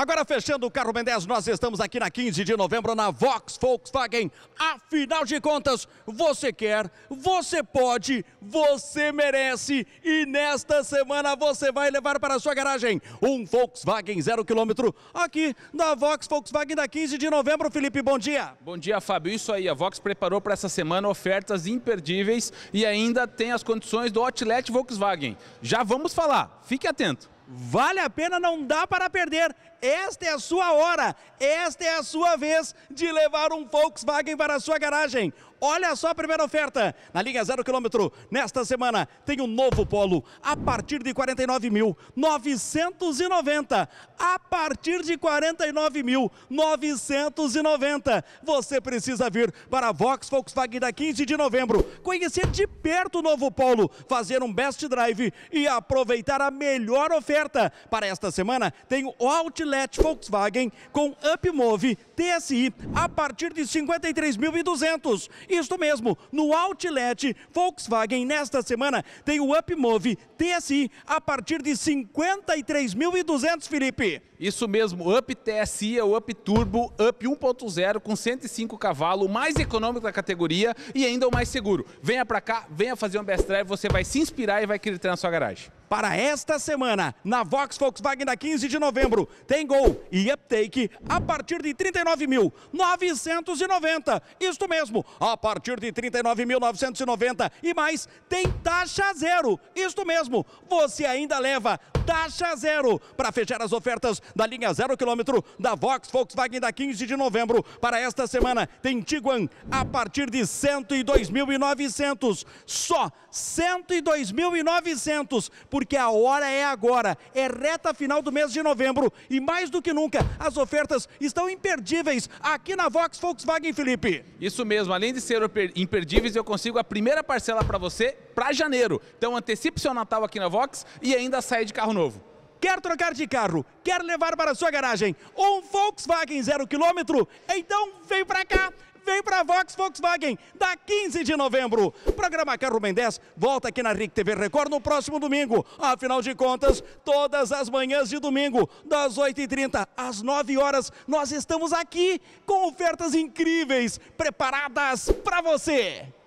Agora fechando o carro Ben 10, nós estamos aqui na 15 de novembro na Vox Volkswagen. Afinal de contas, você quer, você pode, você merece e nesta semana você vai levar para a sua garagem um Volkswagen zero quilômetro aqui na Vox Volkswagen da 15 de novembro. Felipe, bom dia. Bom dia, Fábio. Isso aí, a Vox preparou para essa semana ofertas imperdíveis e ainda tem as condições do Outlet Volkswagen. Já vamos falar, fique atento. Vale a pena, não dá para perder. Esta é a sua hora, esta é a sua vez de levar um Volkswagen para a sua garagem. Olha só a primeira oferta na linha zero quilômetro. Nesta semana tem um novo Polo a partir de 49.990. A partir de 49.990 você precisa vir para a Vox Volkswagen da 15 de novembro, conhecer de perto o novo Polo, fazer um best drive e aproveitar a melhor oferta. Para esta semana tem o Outlet Volkswagen com Upmove TSI a partir de 53.200 isto mesmo, no Outlet Volkswagen, nesta semana, tem o Upmove TSI a partir de 53.200, Felipe. Isso mesmo, Up TSI é o Up Turbo Up 1.0 com 105 cavalos, mais econômico da categoria e ainda o mais seguro. Venha para cá, venha fazer um best drive, você vai se inspirar e vai querer ter na sua garagem para esta semana na Vox Volkswagen da 15 de novembro. Tem Gol e Uptake a partir de 39.990. Isto mesmo, a partir de 39.990 e mais tem taxa zero. Isto mesmo, você ainda leva taxa zero para fechar as ofertas da linha zero quilômetro da Vox Volkswagen da 15 de novembro. Para esta semana tem Tiguan a partir de 102.900, só 102.900 por porque a hora é agora. É reta final do mês de novembro e mais do que nunca as ofertas estão imperdíveis aqui na Vox Volkswagen Felipe. Isso mesmo, além de ser imperdíveis, eu consigo a primeira parcela para você para janeiro. Então antecipe seu Natal aqui na Vox e ainda saia de carro novo. Quer trocar de carro? Quer levar para sua garagem um Volkswagen zero quilômetro? Então vem para cá vem para a Vox Volkswagen, da 15 de novembro. programa Carro Ben 10 volta aqui na RIC TV Record no próximo domingo. Afinal de contas, todas as manhãs de domingo, das 8h30 às 9 horas, nós estamos aqui com ofertas incríveis preparadas para você.